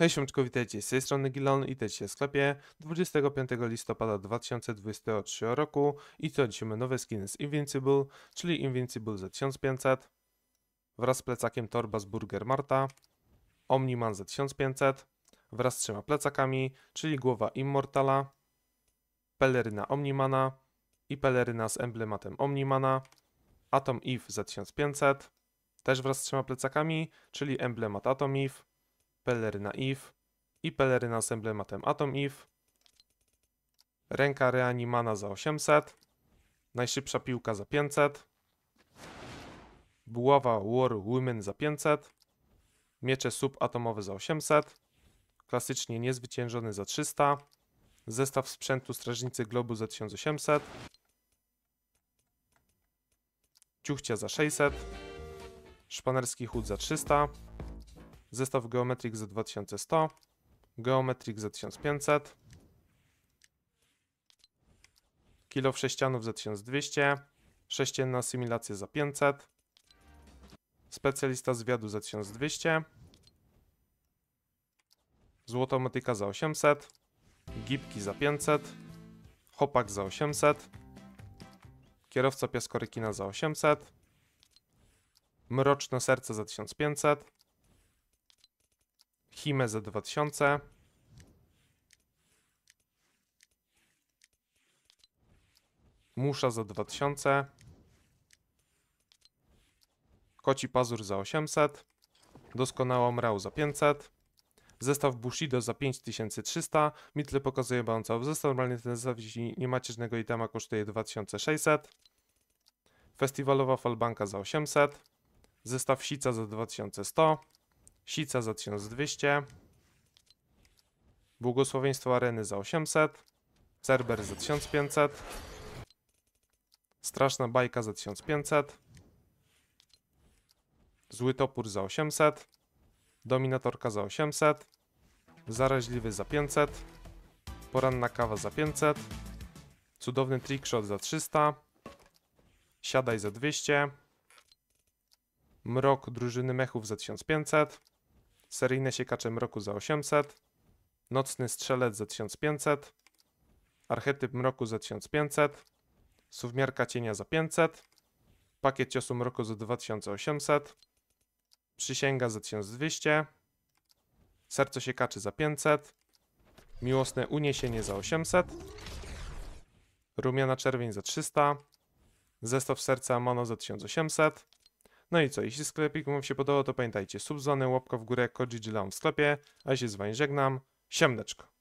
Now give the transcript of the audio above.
Hej siomczko, witajcie z tej strony Gilon i się w sklepie 25 listopada 2023 roku i to dzisiaj nowe skiny z Invincible, czyli Invincible za 1500 wraz z plecakiem torba z Burger Marta, Omniman za 1500 wraz z trzema plecakami, czyli głowa Immortala, peleryna Omnimana i peleryna z emblematem Omnimana, Atom Eve za 1500 też wraz z trzema plecakami, czyli emblemat Atom Eve, peleryna if i peleryna z emblematem atom if. Ręka reanimana za 800. Najszybsza piłka za 500. Buława War Women za 500. Miecze subatomowe za 800. Klasycznie niezwyciężony za 300. Zestaw sprzętu Strażnicy Globu za 1800. Ciuchcia za 600. Szpanerski chód za 300 zestaw Geometric z 2100, Geometric z 1500, kilo sześcianów z 1200, sześcienna asymilację za 500, specjalista zwiadu z 1200, złotomatyka za 800, gipki za 500, chopak za 800, kierowca piaskorykina za 800, mroczne serce za 1500, Hime za 2000. Musza za 2000. Koci pazur za 800. Doskonała mrał za 500. Zestaw Bushido za 5300. Mitle pokazuje bounce off. Zestaw normalnie ten zestaw, jeśli nie macie żadnego itema, kosztuje 2600. Festiwalowa falbanka za 800. Zestaw sica za 2100. Sica za 1200. Błogosławieństwo Areny za 800. Cerber za 1500. Straszna bajka za 1500. Zły topór za 800. Dominatorka za 800. Zaraźliwy za 500. Poranna kawa za 500. Cudowny trickshot za 300. Siadaj za 200. Mrok drużyny mechów za 1500 seryjne siekacze mroku za 800, nocny strzelec za 1500, archetyp mroku za 1500, suwmiarka cienia za 500, pakiet ciosu mroku za 2800, przysięga za 1200, serce siekaczy za 500, miłosne uniesienie za 800, rumiana czerwień za 300, zestaw serca Amano za 1800, no i co, jeśli sklepik Wam się podobał, to pamiętajcie, subzony, łapka w górę, kodzi w sklepie, a ja się z Wami żegnam, siemneczko.